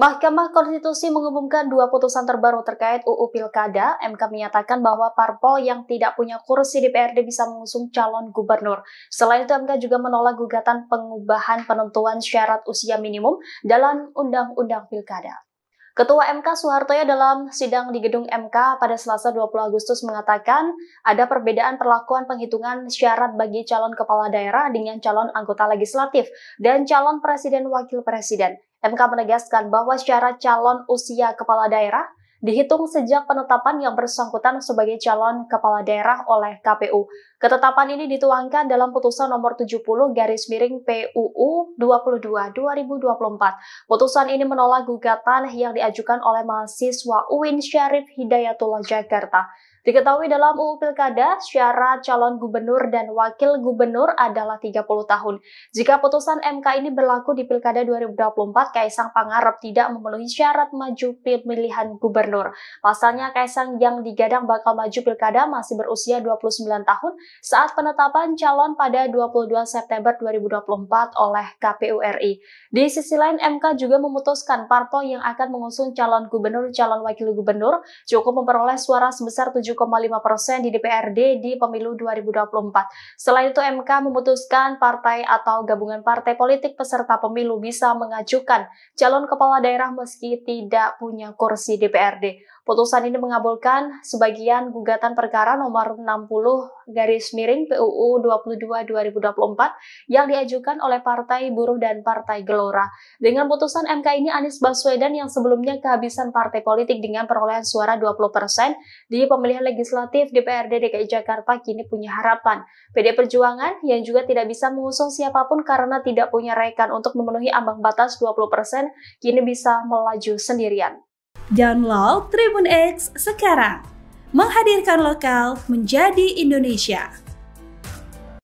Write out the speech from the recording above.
Mahkamah Konstitusi mengumumkan dua putusan terbaru terkait UU Pilkada. MK menyatakan bahwa parpol yang tidak punya kursi DPRD bisa mengusung calon gubernur. Selain itu, MK juga menolak gugatan pengubahan penentuan syarat usia minimum dalam Undang-Undang Pilkada. Ketua MK Soehartoya dalam sidang di gedung MK pada Selasa 20 Agustus mengatakan ada perbedaan perlakuan penghitungan syarat bagi calon kepala daerah dengan calon anggota legislatif dan calon presiden wakil presiden. MK menegaskan bahwa syarat calon usia kepala daerah dihitung sejak penetapan yang bersangkutan sebagai calon kepala daerah oleh KPU. Ketetapan ini dituangkan dalam putusan nomor 70 garis miring PUU 22 2024. Putusan ini menolak gugatan yang diajukan oleh mahasiswa UIN Syarif Hidayatullah Jakarta. Diketahui dalam UU Pilkada, syarat calon gubernur dan wakil gubernur adalah 30 tahun. Jika putusan MK ini berlaku di Pilkada 2024, Kaisang Pangarep tidak memenuhi syarat maju pemilihan gubernur. Pasalnya, Kaisang yang digadang bakal maju Pilkada masih berusia 29 tahun saat penetapan calon pada 22 September 2024 oleh KPU RI. Di sisi lain, MK juga memutuskan parpol yang akan mengusung calon gubernur, calon wakil gubernur cukup memperoleh suara sebesar 7 7,5 persen di DPRD di pemilu 2024. Selain itu MK memutuskan partai atau gabungan partai politik peserta pemilu bisa mengajukan calon kepala daerah meski tidak punya kursi DPRD. Putusan ini mengabulkan sebagian gugatan perkara nomor 60 garis miring PUU 22 2024 yang diajukan oleh Partai Buruh dan Partai Gelora. Dengan putusan MK ini Anies Baswedan yang sebelumnya kehabisan partai politik dengan perolehan suara 20% di pemilihan legislatif DPRD DKI Jakarta kini punya harapan. PD Perjuangan yang juga tidak bisa mengusung siapapun karena tidak punya rekan untuk memenuhi ambang batas 20% kini bisa melaju sendirian. Download Tribun X sekarang. Menghadirkan lokal menjadi Indonesia.